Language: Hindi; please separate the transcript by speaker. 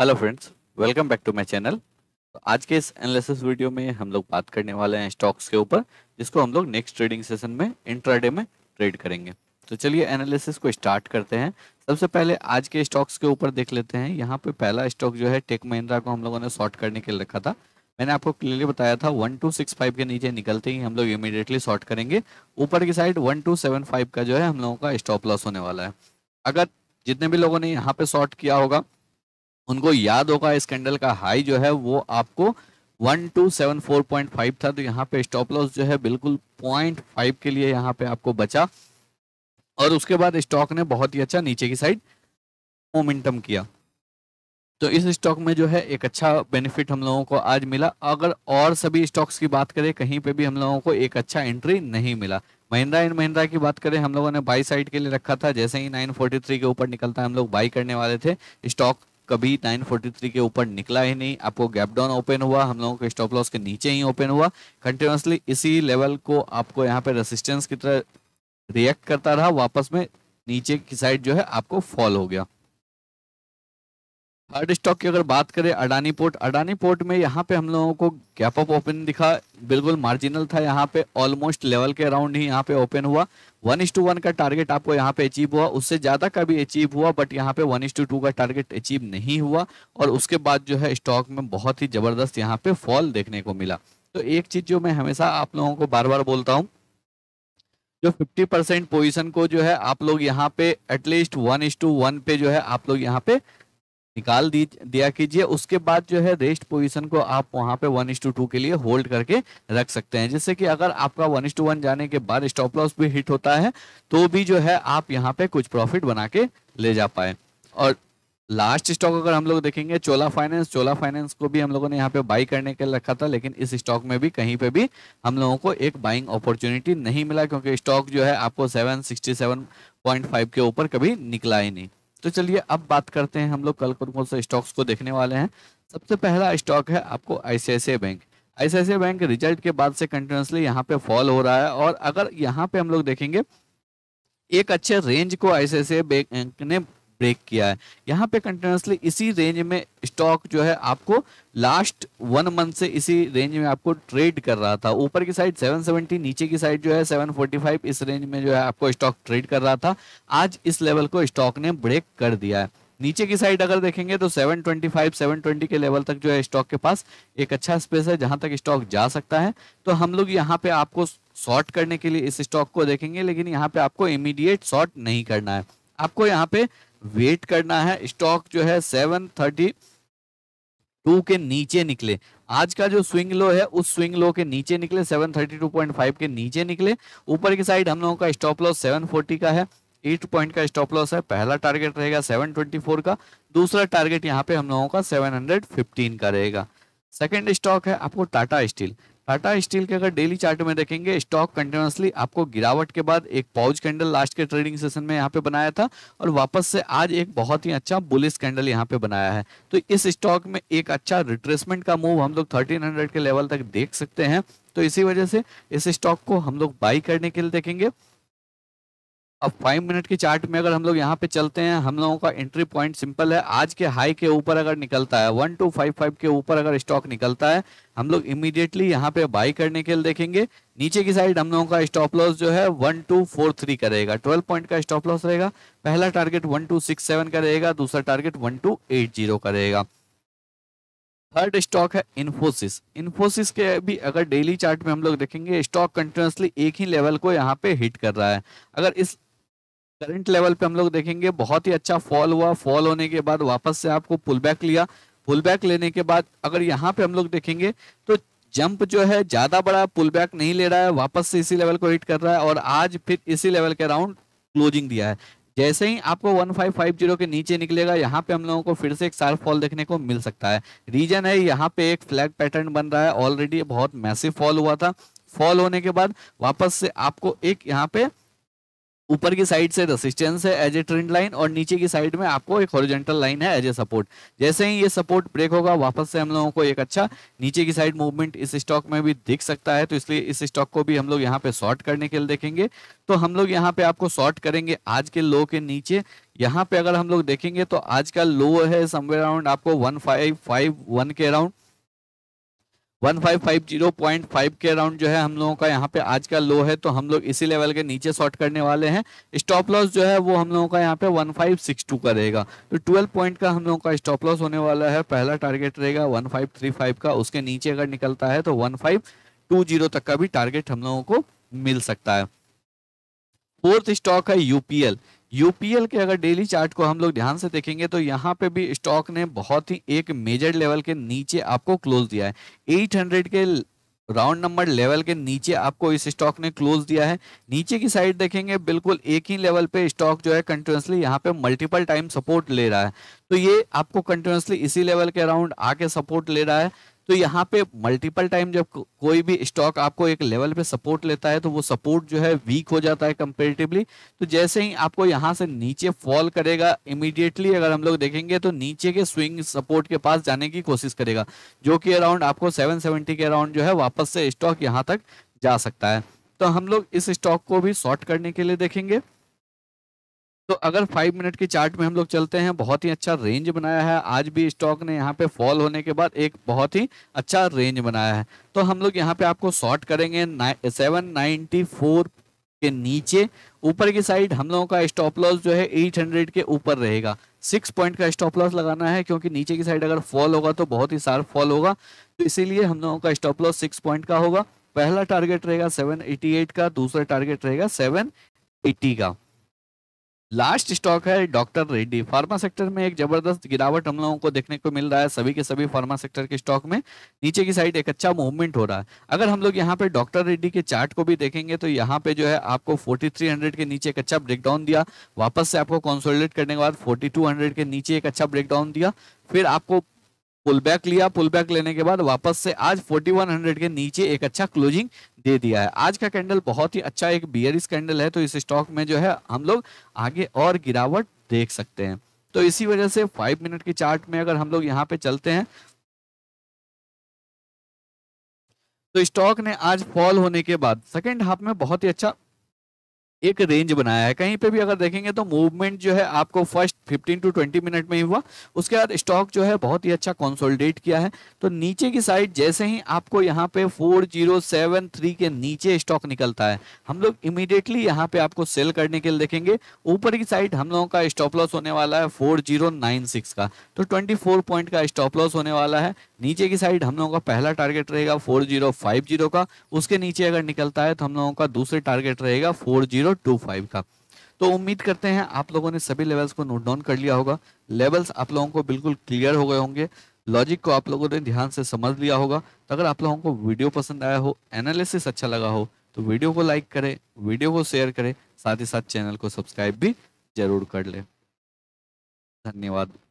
Speaker 1: hello friends welcome back to my channel आज के इस एनालिसिस वीडियो में हम लोग बात करने वाले हैं स्टॉक्स के ऊपर जिसको हम लोग नेक्स्ट ट्रेडिंग सेशन में इंट्राडे में ट्रेड करेंगे तो चलिए एनालिसिस को स्टार्ट करते हैं सबसे पहले आज के स्टॉक्स के ऊपर देख लेते हैं यहाँ पे पहला स्टॉक जो है टेक महिंद्रा को हम लोगों ने शॉर्ट करने के लिए रखा था मैंने आपको क्लियरली बताया था वन टू सिक्स फाइव के नीचे निकलते ही हम लोग इमीडिएटली शॉर्ट करेंगे ऊपर की side one two seven five का जो है हम लोगों का स्टॉप लॉस होने वाला है अगर जितने भी लोगों ने यहाँ पे शॉर्ट किया होगा उनको याद होगा इस कैंडल का हाई जो है वो आपको 1274.5 था तो यहाँ पे स्टॉप लॉस जो है बिल्कुल 0.5 के लिए यहाँ पे आपको बचा और उसके बाद स्टॉक ने बहुत ही अच्छा नीचे की साइड मोमेंटम किया तो इस स्टॉक में जो है एक अच्छा बेनिफिट हम लोगों को आज मिला अगर और सभी स्टॉक्स की बात करें कहीं पे भी हम लोगों को एक अच्छा एंट्री नहीं मिला महिंद्रा एंड महिंद्रा की बात करें हम लोगों ने बाई साइड के लिए रखा था जैसे ही 943 के ऊपर निकलता हम लोग बाई करने वाले थे स्टॉक कभी 943 के ऊपर निकला ही नहीं आपको गैप डाउन ओपन हुआ हम लोगों के स्टॉप लॉस के नीचे ही ओपन हुआ कंटिन्यूसली इसी लेवल को आपको यहाँ पे रेसिस्टेंस की तरह रिएक्ट करता रहा वापस में नीचे की साइड जो है आपको फॉल हो गया हार्ड स्टॉक की अगर बात करें अडानी पोर्ट अडानी पोर्ट में यहाँ पे हम लोगों को गैप अप ओपन दिखा बिल्कुल मार्जिनल था यहाँ पे ऑलमोस्ट लेवल के अराउंड ही यहाँ पे ओपन हुआ वन इस टू वन का टारगेट आपको यहाँ पे अचीव हुआ उससे ज़्यादा का भी अचीव हुआ बट यहाँ पे वन इस टू टू का टारगेट अचीव नहीं हुआ और उसके बाद जो है स्टॉक में बहुत ही ज़बरदस्त यहाँ पे फॉल देखने को मिला तो एक चीज़ जो मैं हमेशा आप लोगों को बार बार बोलता हूँ जो 50 पोजीशन को जो है आप लोग यहाँ पे at least one is to one पे जो है आप लोग यहाँ पे निकाल दी दिया कीजिए उसके बाद जो है रेस्ट पोजीशन को आप वहां पे वन टू टू के लिए होल्ड करके रख सकते हैं जिससे कि अगर आपका वन टू वन जाने के बाद स्टॉप लॉस भी हिट होता है तो भी जो है आप यहाँ पे कुछ प्रॉफिट बना के ले जा पाए और लास्ट स्टॉक अगर हम लोग देखेंगे चोला फाइनेंस चोला फाइनेंस को भी हम लोगों ने यहाँ पे बाई करने के रखा था लेकिन इस स्टॉक में भी कहीं पे भी हम लोगों को एक बाइंग अपॉर्चुनिटी नहीं मिला क्योंकि स्टॉक जो है आपको फाइव के ऊपर कभी निकला ही नहीं तो चलिए अब बात करते हैं हम लोग कल कौन कौन से स्टॉक्स को देखने वाले हैं सबसे पहला स्टॉक है आपको I bank I bank result के बाद से कंटिन्यूसली यहाँ पे फॉल हो रहा है और अगर यहाँ पे हम लोग देखेंगे एक अच्छे रेंज को आई बैंक ने ब्रेक किया है यहाँ पे कंटिन्यूसली इसी रेंज में स्टॉक जो है आपको लास्ट वन मंथ से इसी रेंज में आपको ट्रेड कर रहा था ऊपर की साइड 770 नीचे की साइड जो है 745 इस रेंज में जो है आपको स्टॉक ट्रेड कर रहा था आज इस लेवल को स्टॉक ने ब्रेक कर दिया है नीचे की साइड अगर देखेंगे तो 725, 720 के लेवल तक जो है स्टॉक के पास एक अच्छा स्पेस है जहां तक स्टॉक जा सकता है तो हम लोग यहां पे आपको शॉर्ट करने के लिए इस स्टॉक को देखेंगे लेकिन यहां पे आपको इमीडिएट शॉर्ट नहीं करना है आपको यहां पे वेट करना है स्टॉक जो है सेवन थर्टी टू के नीचे निकले आज का जो स्विंग लो है उस स्विंग लो के नीचे निकले seven thirty two point five के नीचे निकले ऊपर की साइड हम लोगों का स्टॉप लॉस सेवन फोर्टी का है एट पॉइंट का स्टॉप लॉस है पहला टारगेट रहेगा सेवन ट्वेंटी फोर का दूसरा टारगेट यहाँ पे हम लोगों का सेवन हंड्रेड फिफ्टीन का रहेगा सेकंड स्टॉक है आपको टाटा स्टील टाटा स्टील के अगर डेली चार्ट में देखेंगे स्टॉक कंटिन्यूसली आपको गिरावट के बाद एक पाउच कैंडल लास्ट के ट्रेडिंग सेशन में यहाँ पे बनाया था और वापस से आज एक बहुत ही अच्छा बुलिस कैंडल यहाँ पे बनाया है तो इस स्टॉक में एक अच्छा रिट्रेसमेंट का मूव हम लोग थर्टीन के लेवल तक देख सकते हैं तो इसी वजह से इस स्टॉक को हम लोग बाई करने के लिए देखेंगे अब फाइव मिनट की चार्ट में अगर हम लोग यहाँ पे चलते हैं हम लोगों का एंट्री पॉइंट सिंपल है आज के हाई के ऊपर अगर निकलता है वन टू फाइव फाइव के ऊपर अगर स्टॉक निकलता है हम लोग इमीडिएटली यहाँ पे बाई करने के लिए देखेंगे नीचे की साइड हम लोगों का स्टॉप लॉस जो है वन टू फोर थ्री का रहेगा ट्वेल्व पॉइंट का स्टॉप लॉस रहेगा पहला target one two six seven का रहेगा दूसरा target one two eight zero का रहेगा थर्ड स्टॉक है इन्फोसिस इन्फोसिस के भी अगर डेली चार्ट में हम लोग देखेंगे स्टॉक कंटिन्यूसली एक ही लेवल को यहाँ पे हिट कर रहा है अगर इस करंट लेवल पे हम लोग देखेंगे बहुत ही अच्छा फॉल हुआ फॉल होने के बाद वापस से आपको पुल बैक लिया पुल बैक लेने के बाद अगर यहाँ पे हम लोग देखेंगे तो जंप जो है ज़्यादा बड़ा पुल बैक नहीं ले रहा है वापस से इसी लेवल को हिट कर रहा है और आज फिर इसी लेवल के राउंड क्लोजिंग दिया है जैसे ही आपको 1550 के नीचे निकलेगा यहाँ पे हम लोगों को फिर से एक सार फॉल देखने को मिल सकता है रीजन है यहाँ पे एक फ्लैग पैटर्न बन रहा है ऑलरेडी बहुत मैसिव फॉल हुआ था फॉल होने के बाद वापस से आपको एक यहाँ पे ऊपर की साइड से रसिस्टेंस है एज ए ट्रेंड लाइन और नीचे की साइड में आपको एक हॉरिजेंटल लाइन है एज ए सपोर्ट जैसे ही ये सपोर्ट ब्रेक होगा वापस से हम लोगों को एक अच्छा नीचे की साइड मूवमेंट इस स्टॉक में भी दिख सकता है तो इसलिए इस स्टॉक को भी हम लोग यहाँ पे शॉर्ट करने के लिए देखेंगे तो हम लोग यहाँ पे आपको शॉर्ट करेंगे आज के लो के नीचे यहाँ पे अगर हम लोग देखेंगे तो आज का लो है समवेयर अराउंड आपको वन फाइव फाइव वन के अराउंड 1550.5 के अराउंड जो है हम लोगों का यहाँ पे आज का लो है तो हम लोग इसी लेवल के नीचे शॉर्ट करने वाले हैं स्टॉप लॉस जो है वो हम लोगों का यहाँ पे 1562 का रहेगा तो 12 पॉइंट का हम लोगों का स्टॉप लॉस होने वाला है पहला टारगेट रहेगा 1535 का उसके नीचे अगर निकलता है तो 1520 तक का भी टारगेट हम लोगों को मिल सकता है फोर्थ स्टॉक है यूपीएल यूपीएल के अगर डेली चार्ट को हम लोग ध्यान से देखेंगे तो यहाँ पे भी स्टॉक ने बहुत ही एक मेजर लेवल के नीचे आपको क्लोज दिया है 800 के राउंड नंबर लेवल के नीचे आपको इस स्टॉक ने क्लोज दिया है नीचे की साइड देखेंगे बिल्कुल एक ही लेवल पे स्टॉक जो है कंटिन्यूसली यहाँ पे मल्टीपल टाइम सपोर्ट ले रहा है तो ये आपको कंटिन्यूसली इसी लेवल के अराउंड आके सपोर्ट ले रहा है तो यहाँ पे मल्टीपल टाइम जब को, कोई भी स्टॉक आपको एक लेवल पे सपोर्ट लेता है तो वो सपोर्ट जो है वीक हो जाता है कंपेरेटिवली तो जैसे ही आपको यहाँ से नीचे फॉल करेगा इमीडिएटली अगर हम लोग देखेंगे तो नीचे के स्विंग सपोर्ट के पास जाने की कोशिश करेगा जो कि अराउंड आपको सेवन के अराउंड जो है वापस से स्टॉक यहाँ तक जा सकता है तो हम लोग इस स्टॉक को भी शॉर्ट करने के लिए देखेंगे तो अगर फाइव मिनट की चार्ट में हम लोग चलते हैं बहुत ही अच्छा रेंज बनाया है आज भी स्टॉक ने यहाँ पे फॉल होने के बाद एक बहुत ही अच्छा रेंज बनाया है तो हम लोग यहाँ पे आपको शॉर्ट करेंगे सेवन नाइन्टी फोर के नीचे ऊपर की साइड हम लोगों का स्टॉप लॉस जो है एट हंड्रेड के ऊपर रहेगा सिक्स पॉइंट का स्टॉप लॉस लगाना है क्योंकि नीचे की साइड अगर फॉल होगा तो बहुत ही सार फॉल होगा तो इसीलिए हम लोगों का स्टॉप लॉस सिक्स पॉइंट का होगा पहला टारगेट रहेगा सेवन का दूसरा टारगेट रहेगा सेवन का लास्ट स्टॉक है डॉक्टर रेड्डी फार्मा सेक्टर में एक जबरदस्त गिरावट हम लोगों को देखने को मिल रहा है सभी के सभी फार्मा सेक्टर के स्टॉक में नीचे की साइड एक अच्छा मूवमेंट हो रहा है अगर हम लोग यहाँ पे डॉक्टर रेड्डी के चार्ट को भी देखेंगे तो यहाँ पे जो है आपको 4300 के नीचे एक अच्छा ब्रेकडाउन दिया वापस से आपको कॉन्सोलिडेट करने के बाद फोर्टी के नीचे एक अच्छा ब्रेकडाउन दिया फिर आपको पुल बैक लिया पुल बैक लेने के बाद वापस से आज 4100 के नीचे एक अच्छा क्लोजिंग दे दिया है आज का कैंडल बहुत ही अच्छा एक बियरिस कैंडल है तो इस स्टॉक में जो है हम लोग आगे और गिरावट देख सकते हैं तो इसी वजह से फाइव मिनट के चार्ट में अगर हम लोग यहाँ पे चलते हैं तो स्टॉक ने आज फॉल होने के बाद सेकेंड हाफ में बहुत ही अच्छा एक रेंज बनाया है कहीं पे भी अगर देखेंगे तो मूवमेंट जो है आपको फर्स्ट 15 टू 20 मिनट में ही हुआ उसके बाद स्टॉक जो है बहुत ही अच्छा कंसोलिडेट किया है तो नीचे की साइड जैसे ही आपको यहाँ पे 4073 के नीचे स्टॉक निकलता है हम लोग इमीडिएटली यहाँ पे आपको सेल करने के लिए देखेंगे ऊपर की साइड हम लोगों का स्टॉप लॉस होने वाला है 4096 का तो 24 पॉइंट का स्टॉप लॉस होने वाला है नीचे की साइड हम लोगों का पहला टारगेट रहेगा फोर का उसके नीचे अगर निकलता है तो हम लोगों का दूसरे टारगेट रहेगा फोर का तो उम्मीद करते हैं आप लोगों ने सभी लेवल्स को नोट डाउन कर लिया होगा लेवल्स आप लोगों को बिल्कुल क्लियर हो गए होंगे लॉजिक को आप लोगों ने ध्यान से समझ लिया होगा तो अगर आप लोगों को वीडियो पसंद आया हो एनालिसिस अच्छा लगा हो तो वीडियो को लाइक करें वीडियो को शेयर करें साथ ही साथ चैनल को सब्सक्राइब भी जरूर कर लें धन्यवाद